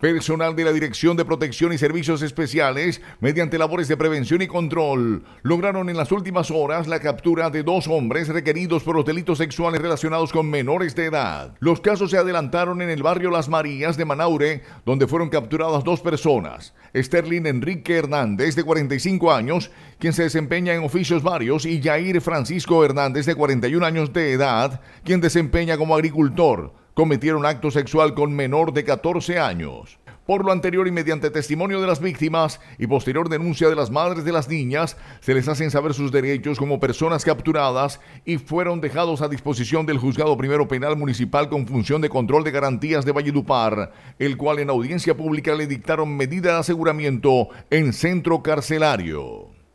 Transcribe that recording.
Personal de la Dirección de Protección y Servicios Especiales, mediante labores de prevención y control, lograron en las últimas horas la captura de dos hombres requeridos por los delitos sexuales relacionados con menores de edad. Los casos se adelantaron en el barrio Las Marías de Manaure, donde fueron capturadas dos personas. Sterling Enrique Hernández, de 45 años, quien se desempeña en oficios varios, y Jair Francisco Hernández, de 41 años de edad, quien desempeña como agricultor cometieron acto sexual con menor de 14 años. Por lo anterior y mediante testimonio de las víctimas y posterior denuncia de las madres de las niñas, se les hacen saber sus derechos como personas capturadas y fueron dejados a disposición del Juzgado Primero Penal Municipal con función de control de garantías de Valledupar, el cual en audiencia pública le dictaron medida de aseguramiento en centro carcelario.